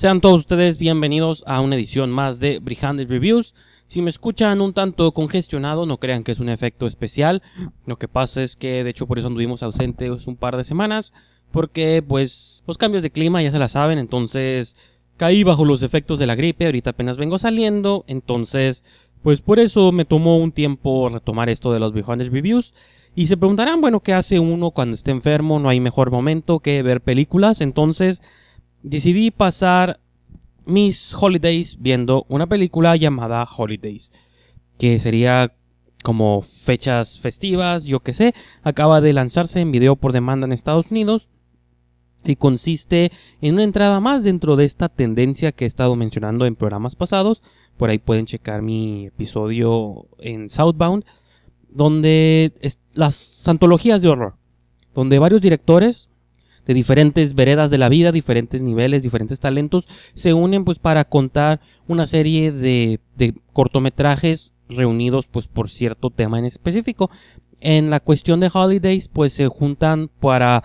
Sean todos ustedes bienvenidos a una edición más de Brihanded Reviews. Si me escuchan un tanto congestionado, no crean que es un efecto especial. Lo que pasa es que de hecho por eso anduvimos ausentes un par de semanas, porque pues los cambios de clima ya se la saben, entonces caí bajo los efectos de la gripe, ahorita apenas vengo saliendo, entonces pues por eso me tomó un tiempo retomar esto de los Behind Reviews. Y se preguntarán, bueno, ¿qué hace uno cuando está enfermo? No hay mejor momento que ver películas. Entonces, decidí pasar mis holidays viendo una película llamada Holidays, que sería como fechas festivas, yo qué sé, acaba de lanzarse en video por demanda en Estados Unidos y consiste en una entrada más dentro de esta tendencia que he estado mencionando en programas pasados, por ahí pueden checar mi episodio en Southbound, donde las antologías de horror, donde varios directores de diferentes veredas de la vida, diferentes niveles, diferentes talentos, se unen pues para contar una serie de, de cortometrajes reunidos pues por cierto tema en específico. En la cuestión de Holidays pues se juntan para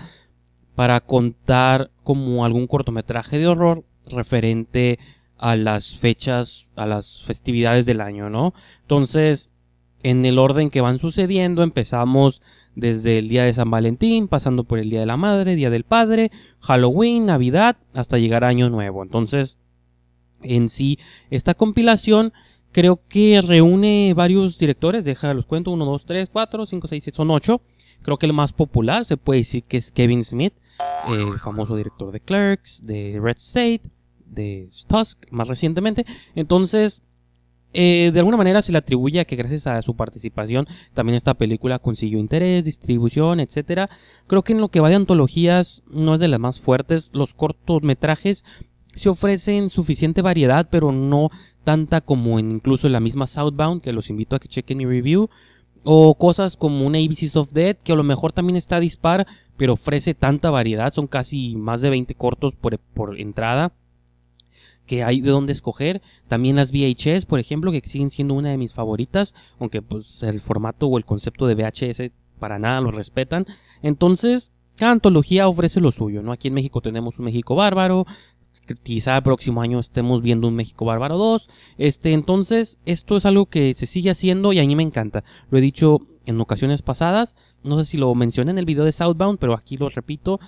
para contar como algún cortometraje de horror referente a las fechas, a las festividades del año, ¿no? Entonces, en el orden que van sucediendo. Empezamos desde el día de San Valentín, pasando por el día de la madre, día del padre, Halloween, Navidad, hasta llegar a Año Nuevo. Entonces, en sí, esta compilación creo que reúne varios directores, deja los cuento, Uno, dos, 3, cuatro, cinco, seis, 7, son ocho. Creo que el más popular se puede decir que es Kevin Smith, el famoso director de Clerks, de Red State, de Tusk, más recientemente. Entonces, eh, de alguna manera se le atribuye a que gracias a su participación también esta película consiguió interés, distribución, etcétera. Creo que en lo que va de antologías no es de las más fuertes. Los cortometrajes se ofrecen suficiente variedad, pero no tanta como incluso en la misma Southbound, que los invito a que chequen mi review. O cosas como una ABC's of Dead, que a lo mejor también está dispar, pero ofrece tanta variedad. Son casi más de 20 cortos por entrada que hay de dónde escoger. También las VHS, por ejemplo, que siguen siendo una de mis favoritas, aunque pues el formato o el concepto de VHS para nada lo respetan. Entonces, cada antología ofrece lo suyo, ¿no? Aquí en México tenemos un México bárbaro, quizá el próximo año estemos viendo un México Bárbaro 2. Este, entonces, esto es algo que se sigue haciendo y a mí me encanta. Lo he dicho en ocasiones pasadas, no sé si lo mencioné en el video de Southbound, pero aquí lo repito,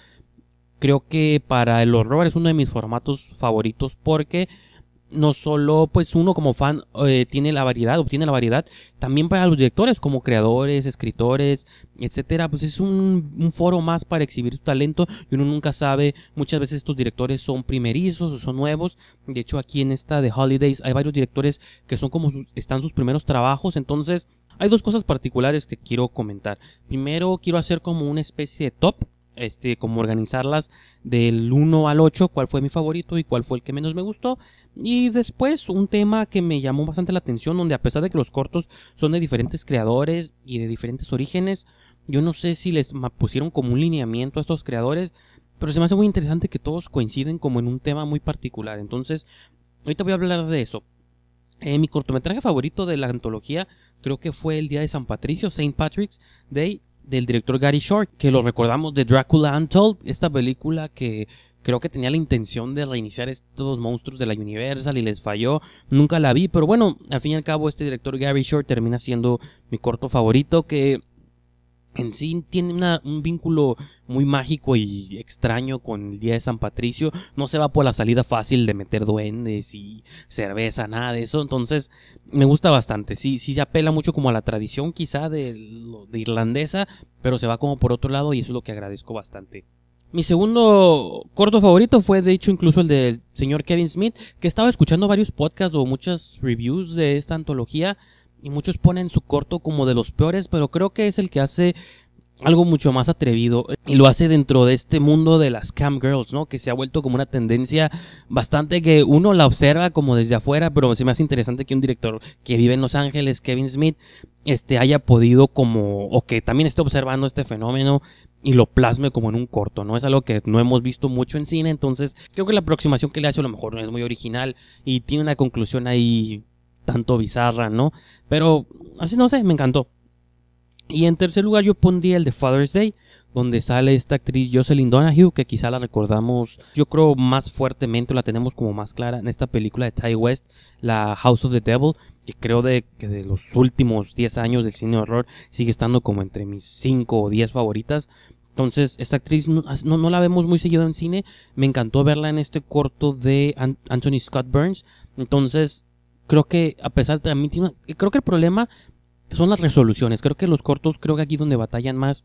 Creo que para el horror es uno de mis formatos favoritos porque no solo pues uno como fan eh, tiene la variedad, obtiene la variedad, también para los directores como creadores, escritores, etcétera, pues es un, foro más para exhibir tu talento y uno nunca sabe, muchas veces estos directores son primerizos o son nuevos, de hecho aquí en esta de Holidays hay varios directores que son como están sus primeros trabajos, entonces hay dos cosas particulares que quiero comentar. Primero quiero hacer como una especie de top este, como organizarlas del 1 al 8, cuál fue mi favorito y cuál fue el que menos me gustó. Y después un tema que me llamó bastante la atención, donde a pesar de que los cortos son de diferentes creadores y de diferentes orígenes, yo no sé si les pusieron como un lineamiento a estos creadores, pero se me hace muy interesante que todos coinciden como en un tema muy particular. Entonces, ahorita voy a hablar de eso. Eh, mi cortometraje favorito de la antología creo que fue el día de San Patricio, St. Patrick's Day del director Gary Short, que lo recordamos de Dracula Untold, esta película que creo que tenía la intención de reiniciar estos monstruos de la Universal y les falló. Nunca la vi, pero bueno, al fin y al cabo este director Gary Short termina siendo mi corto favorito que en sí tiene un vínculo muy mágico y extraño con el Día de San Patricio. No se va por la salida fácil de meter duendes y cerveza, nada de eso. Entonces, me gusta bastante. Sí, sí se apela mucho como a la tradición quizá de, de irlandesa, pero se va como por otro lado y eso es lo que agradezco bastante. Mi segundo corto favorito fue, de hecho, incluso el del señor Kevin Smith, que estaba escuchando varios podcasts o muchas reviews de esta antología y muchos ponen su corto como de los peores, pero creo que es el que hace algo mucho más atrevido y lo hace dentro de este mundo de las cam girls, ¿no? Que se ha vuelto como una tendencia bastante que uno la observa como desde afuera, pero se me hace interesante que un director que vive en Los Ángeles, Kevin Smith, este haya podido como o que también esté observando este fenómeno y lo plasme como en un corto, ¿no? Es algo que no hemos visto mucho en cine, entonces creo que la aproximación que le hace a lo mejor no es muy original y tiene una conclusión ahí tanto bizarra, ¿no? Pero así no sé, me encantó. Y en tercer lugar yo pondría el de Father's Day, donde sale esta actriz Jocelyn Donahue, que quizá la recordamos, yo creo más fuertemente, la tenemos como más clara en esta película de Ty West, la House of the Devil, que creo de, que de los últimos 10 años del cine de horror sigue estando como entre mis 5 o 10 favoritas. Entonces, esta actriz no, no, la vemos muy seguido en cine. Me encantó verla en este corto de Anthony Scott Burns. Entonces, creo que a pesar tiene creo que el problema son las resoluciones. Creo que los cortos, creo que aquí donde batallan más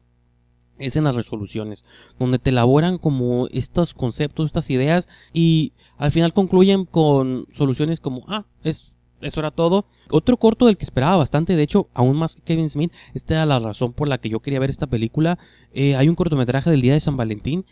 es en las resoluciones, donde te elaboran como estos conceptos, estas ideas y al final concluyen con soluciones como, ah, es, eso era todo. Otro corto del que esperaba bastante, de hecho, aún más que Kevin Smith, esta era la razón por la que yo quería ver esta película. Eh, hay un cortometraje del Día de San Valentín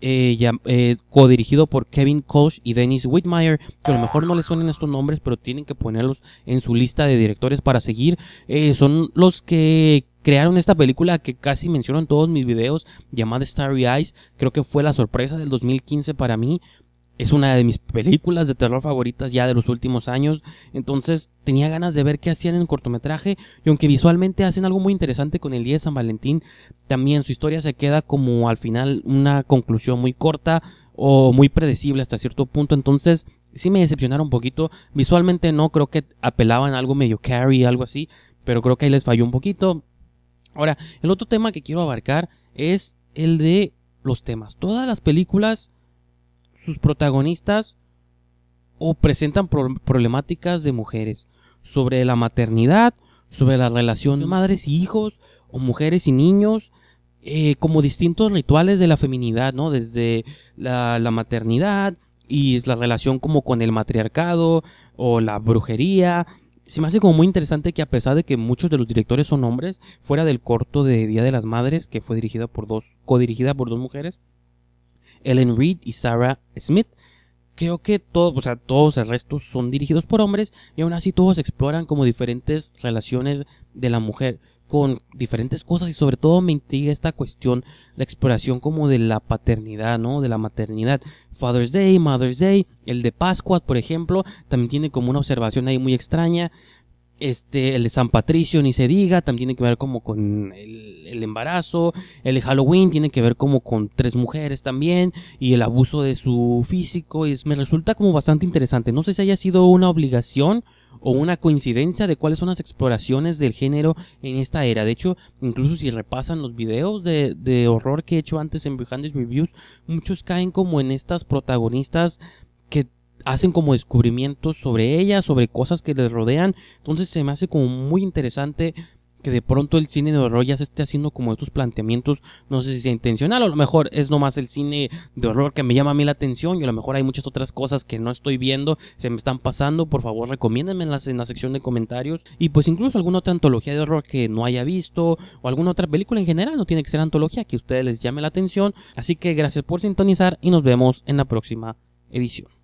eh, ya, eh, codirigido por Kevin Koch y Dennis Whitmire, que a lo mejor no les suenan estos nombres, pero tienen que ponerlos en su lista de directores para seguir. Eh, son los que crearon esta película que casi menciono en todos mis videos, llamada Starry Eyes. Creo que fue la sorpresa del 2015 para mí es una de mis películas de terror favoritas ya de los últimos años. Entonces tenía ganas de ver qué hacían en el cortometraje. Y aunque visualmente hacen algo muy interesante con el día de San Valentín, también su historia se queda como al final una conclusión muy corta o muy predecible hasta cierto punto. Entonces sí me decepcionaron un poquito. Visualmente no, creo que apelaban a algo medio carry, algo así. Pero creo que ahí les falló un poquito. Ahora, el otro tema que quiero abarcar es el de los temas. Todas las películas sus protagonistas o presentan problemáticas de mujeres sobre la maternidad, sobre la relación de madres y hijos o mujeres y niños, eh, como distintos rituales de la feminidad, ¿no? Desde la, maternidad y la relación como con el matriarcado o la brujería. Se me hace como muy interesante que a pesar de que muchos de los directores son hombres, fuera del corto de Día de las Madres, que fue dirigida por dos, codirigida por dos mujeres, Ellen Reed y Sarah Smith. Creo que todos, o sea, todos el resto son dirigidos por hombres y aún así todos exploran como diferentes relaciones de la mujer con diferentes cosas y sobre todo me intriga esta cuestión, la exploración como de la paternidad, ¿no? De la maternidad. Father's Day, Mother's Day, el de Pascua, por ejemplo, también tiene como una observación ahí muy extraña. Este, el de San Patricio, ni se diga, también tiene que ver como con el, embarazo. El de Halloween tiene que ver como con tres mujeres también. Y el abuso de su físico. Y es, me resulta como bastante interesante. No sé si haya sido una obligación o una coincidencia de cuáles son las exploraciones del género en esta era. De hecho, incluso si repasan los videos de, horror que he hecho antes en Behind Reviews, muchos caen como en estas protagonistas hacen como descubrimientos sobre ella, sobre cosas que les rodean. Entonces se me hace como muy interesante que de pronto el cine de horror ya se esté haciendo como estos planteamientos, no sé si sea intencional o a lo mejor es nomás el cine de horror que me llama a mí la atención y a lo mejor hay muchas otras cosas que no estoy viendo, se me están pasando, por favor recomiéndenme en en la sección de comentarios y pues incluso alguna otra antología de horror que no haya visto o alguna otra película en general, no tiene que ser antología, que a ustedes les llame la atención, así que gracias por sintonizar y nos vemos en la próxima edición.